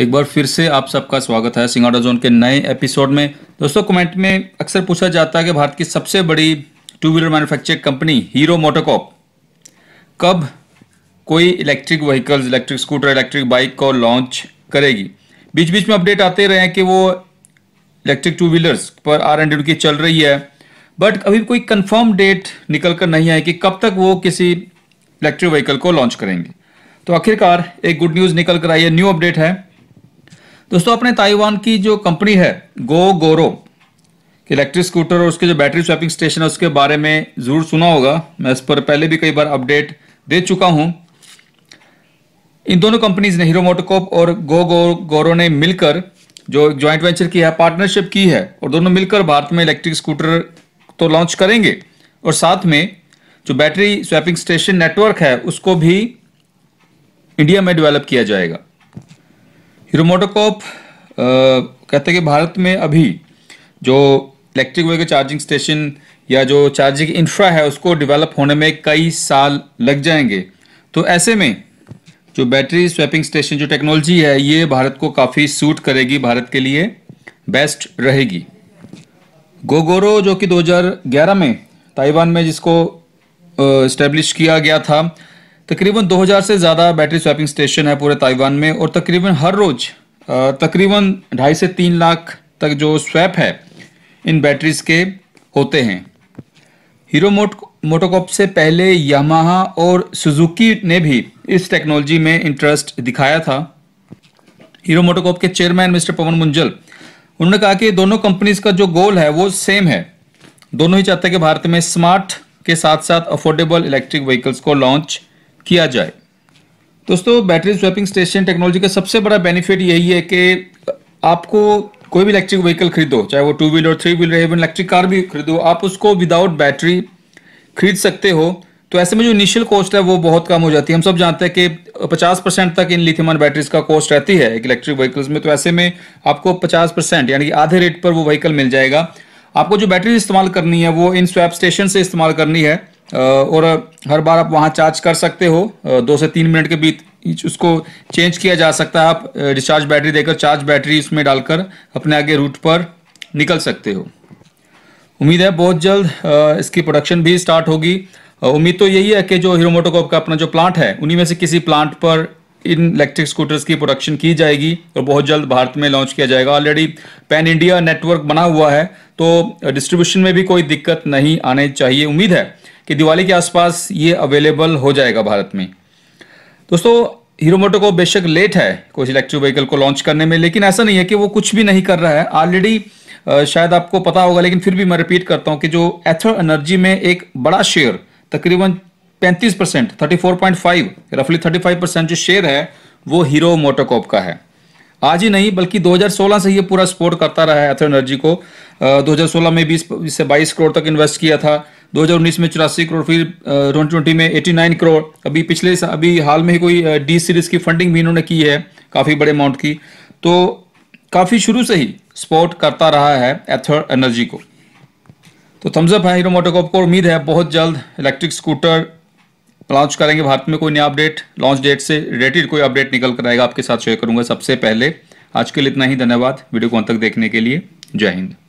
एक बार फिर से आप सबका स्वागत है सिंगाड़ा जोन के नए एपिसोड में दोस्तों कमेंट में अक्सर पूछा जाता है कि भारत की सबसे बड़ी two wheeler manufacture company Hero MotoCorp कब कोई electric vehicles electric scooter electric bike को लॉन्च करेगी बीच बीच में अपडेट आते रहे हैं कि वो इलेक्ट्रिक टू व्हीलर्स पर आर एंड की चल रही है बट अभी कोई कंफर्म डेट निकल कर नहीं आई कि कब तक वो किसी इलेक्ट्रिक व्हीकल को लॉन्च करेंगे तो आखिरकार एक गुड न्यूज़ निकल कर आई है न्यू अपडेट है दोस्तों अपने ताइवान की जो कंपनी है गो गोरो इलेक्ट्रिक स्कूटर और उसके जो बैटरी स्वैपिंग स्टेशन है उसके बारे में ज़रूर सुना होगा मैं इस पर पहले भी कई बार अपडेट दे चुका हूँ इन दोनों कंपनीज ने हीरो मोटोकॉप और गो गो गोरो ने मिलकर जो ज्वाइंट वेंचर की है पार्टनरशिप की है और दोनों मिलकर भारत में इलेक्ट्रिक स्कूटर तो लॉन्च करेंगे और साथ में जो बैटरी स्वैपिंग स्टेशन नेटवर्क है उसको भी इंडिया में डेवलप किया जाएगा हिरोमोटोकॉप कहते हैं कि भारत में अभी जो इलेक्ट्रिक वे चार्जिंग स्टेशन या जो चार्जिंग इंफ्रा है उसको डेवलप होने में कई साल लग जाएंगे तो ऐसे में जो बैटरी स्वैपिंग स्टेशन जो टेक्नोलॉजी है ये भारत को काफ़ी सूट करेगी भारत के लिए बेस्ट रहेगी गोगोरो जो कि 2011 में ताइवान में जिसको इस्टेब्लिश किया गया था तकरीबन 2000 से ज़्यादा बैटरी स्वैपिंग स्टेशन है पूरे ताइवान में और तकरीबन हर रोज़ तकरीबन ढाई से तीन लाख तक जो स्वैप है इन बैटरीज के होते हैं हीरो मोट मोटोकॉप से पहले यामाहा और सुजुकी ने भी इस टेक्नोलॉजी में इंटरेस्ट दिखाया था हीरो मोटोकॉप के चेयरमैन मिस्टर पवन मुंजल उन्होंने कहा कि दोनों कंपनीज का जो गोल है वो सेम है दोनों ही चाहते हैं कि भारत में स्मार्ट के साथ साथ अफोर्डेबल इलेक्ट्रिक व्हीकल्स को लॉन्च किया जाए दोस्तों बैटरी स्वैपिंग स्टेशन टेक्नोलॉजी का सबसे बड़ा बेनिफिट यही है कि आपको कोई भी इलेक्ट्रिक व्हीकल खरीदो चाहे वो two wheeler three wheeler even electric car भी खरीदो आप उसको विदाउट बैटरी खरीद सकते हो तो ऐसे में जो इनिशियल कॉस्ट है वो बहुत कम हो जाती है हम सब जानते हैं कि 50 परसेंट तक इन लिथियम बैटरीज का कॉस्ट रहती है एक इलेक्ट्रिक व्हीकल्स में तो ऐसे में आपको 50 परसेंट यानी कि आधे रेट पर वो व्हीकल मिल जाएगा आपको जो बैटरी इस्तेमाल करनी है वो इन स्वैप स्टेशन से इस्तेमाल करनी है और हर बार आप वहाँ चार्ज कर सकते हो दो से तीन मिनट के बीच उसको चेंज किया जा सकता है आप डिस्चार्ज बैटरी देकर चार्ज बैटरी उसमें डालकर अपने आगे रूट पर निकल सकते हो उम्मीद है बहुत जल्द इसकी प्रोडक्शन भी स्टार्ट होगी उम्मीद तो यही है कि जो हीरो मोटोकॉप का अपना जो प्लांट है उन्हीं में से किसी प्लांट पर इन इलेक्ट्रिक स्कूटर्स की प्रोडक्शन की जाएगी और बहुत जल्द भारत में लॉन्च किया जाएगा ऑलरेडी पैन इंडिया नेटवर्क बना हुआ है तो डिस्ट्रीब्यूशन में भी कोई दिक्कत नहीं आने चाहिए उम्मीद है कि दिवाली के आसपास ये अवेलेबल हो जाएगा भारत में दोस्तों हीरो मोटो को बेशक लेट है कुछ इलेक्ट्रिक व्हीकल को लॉन्च करने में लेकिन ऐसा नहीं है कि वो कुछ भी नहीं कर रहा है ऑलरेडी शायद आपको पता होगा लेकिन फिर भी मैं रिपीट करता हूं कि जो एथर एनर्जी में एक बड़ा शेयर तकरीबन 35 percent thirty four point five रफली थर्टी फाइव परसेंट जो शेयर है वो हीरो मोटोकॉप का है आज ही नहीं बल्कि 2016 से ये पूरा सपोर्ट करता रहा है एथर एनर्जी को आ, 2016 में 20 से 22 करोड़ तक इन्वेस्ट किया था 2019 में चौरासी करोड़ फिर ट्वेंटी ट्वेंटी में 89 करोड़ अभी पिछले अभी हाल में ही कोई डी सीरीज की फंडिंग भी इन्होंने की है काफ़ी बड़े अमाउंट की तो काफ़ी शुरू से ही सपोर्ट करता रहा है एथर एनर्जी को तो थम्सअप है हीरो मोटोकॉप को उम्मीद है बहुत जल्द इलेक्ट्रिक स्कूटर लॉन्च करेंगे भारत में कोई नया अपडेट लॉन्च डेट से रिलेटेड कोई अपडेट निकल कर आएगा आपके साथ शेयर करूंगा सबसे पहले आज के लिए इतना ही धन्यवाद वीडियो को अंत तक देखने के लिए जय हिंद